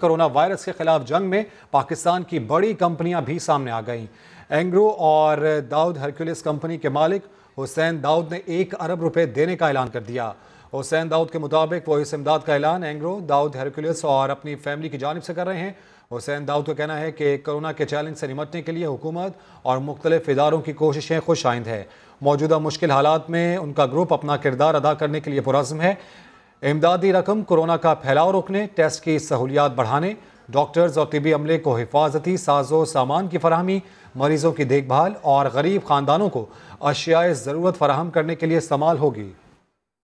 corona virus के खिलाफ जंग में पाकिस्तान की बड़ी कंपनियां भी सामने आ गईं एंग्रो और दाऊद हरक्यूलिस कंपनी के मालिक हुसैन दाऊद ने एक अरब रुपए देने का ऐलान कर दिया हुसैन दाऊद के मुताबिक वो इस इमदाद का ऐलान एंग्रो दाऊद हरक्यूलिस और अपनी फैमिली की जानब से कर रहे हैं हुसैन दाऊद का कहना है कि कोरोना के चैलेंज से निमटने के लिए हुकूमत और मुख्तलिफ इदारों की कोशिशें खुश आइंद है मौजूदा मुश्किल हालात में उनका ग्रुप अपना किरदार अदा करने के लिए पुरज़म है इमदादी रकम कोरोना का फैलाव रोकने टेस्ट की सहूलियात बढ़ाने डॉक्टर्स और तबी अमले को हिफाजती साजो सामान की फरहमी मरीजों की देखभाल और गरीब ख़ानदानों को अशियाए ज़रूरत फराहम करने के लिए इस्तेमाल होगी